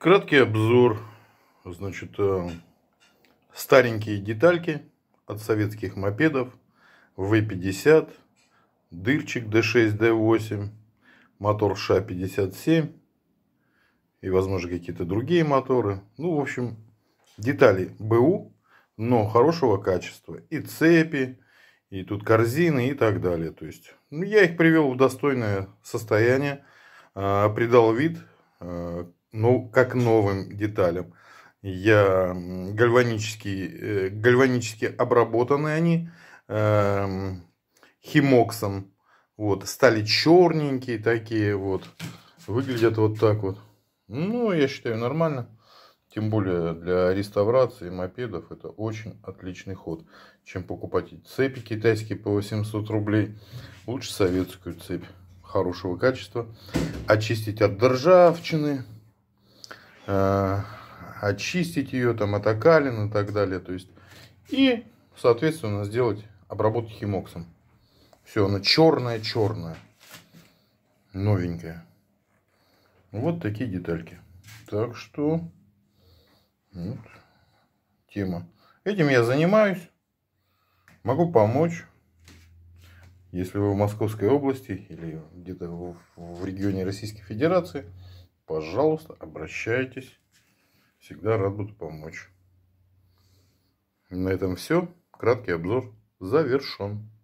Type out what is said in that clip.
Краткий обзор. Значит, э, старенькие детальки от советских мопедов. В50, дырчик D6, D8, мотор ш 57 и, возможно, какие-то другие моторы. Ну, в общем, детали БУ, но хорошего качества. И цепи, и тут корзины и так далее. То есть, ну, я их привел в достойное состояние, а, придал вид а, ну, как новым деталям. Я э, гальванически, гальванически обработаны они э, химоксом. Вот, стали черненькие такие вот. Выглядят вот так вот. Ну, я считаю, нормально. Тем более для реставрации мопедов это очень отличный ход. Чем покупать цепи китайские по 800 рублей, лучше советскую цепь хорошего качества. Очистить от ржавчины. Э, очистить ее там от окалин и так далее. То есть, и, соответственно, сделать обработку химоксом. Все, она черная-черная. Новенькая. Вот такие детальки. Так что, вот, тема. Этим я занимаюсь. Могу помочь. Если вы в Московской области или где-то в регионе Российской Федерации – пожалуйста, обращайтесь. Всегда рад буду помочь. На этом все. Краткий обзор завершен.